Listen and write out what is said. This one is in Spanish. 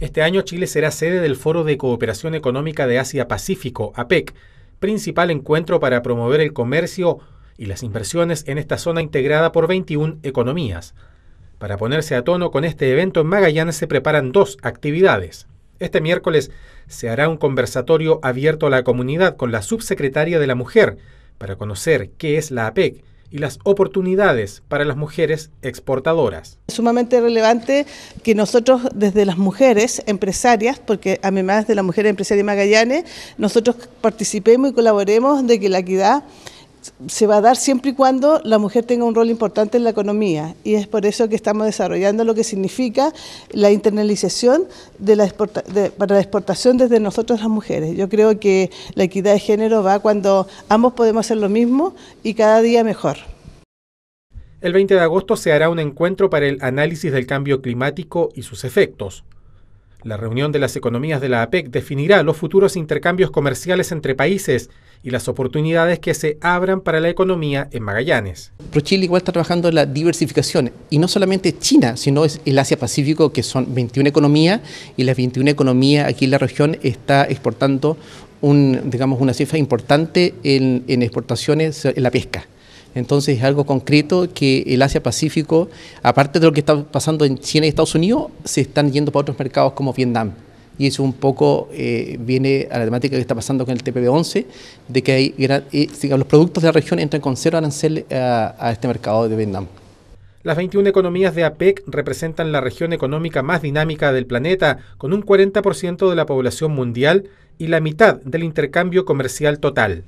Este año Chile será sede del Foro de Cooperación Económica de Asia-Pacífico, APEC, principal encuentro para promover el comercio y las inversiones en esta zona integrada por 21 economías. Para ponerse a tono con este evento en Magallanes se preparan dos actividades. Este miércoles se hará un conversatorio abierto a la comunidad con la subsecretaria de la Mujer para conocer qué es la APEC y las oportunidades para las mujeres exportadoras. Es sumamente relevante que nosotros desde las mujeres empresarias, porque además de la mujer empresaria Magallanes, nosotros participemos y colaboremos de que la equidad se va a dar siempre y cuando la mujer tenga un rol importante en la economía y es por eso que estamos desarrollando lo que significa la internalización para la exportación desde nosotros las mujeres. Yo creo que la equidad de género va cuando ambos podemos hacer lo mismo y cada día mejor. El 20 de agosto se hará un encuentro para el análisis del cambio climático y sus efectos. La reunión de las economías de la APEC definirá los futuros intercambios comerciales entre países y las oportunidades que se abran para la economía en Magallanes. ProChile igual está trabajando en la diversificación y no solamente China, sino es el Asia-Pacífico, que son 21 economías y las 21 economías aquí en la región está exportando un, digamos, una cifra importante en exportaciones en la pesca. Entonces es algo concreto que el Asia-Pacífico, aparte de lo que está pasando en China y Estados Unidos, se están yendo para otros mercados como Vietnam. Y eso un poco eh, viene a la temática que está pasando con el TPP-11, de que eh, los productos de la región entran con cero arancel eh, a este mercado de Vietnam. Las 21 economías de APEC representan la región económica más dinámica del planeta, con un 40% de la población mundial y la mitad del intercambio comercial total.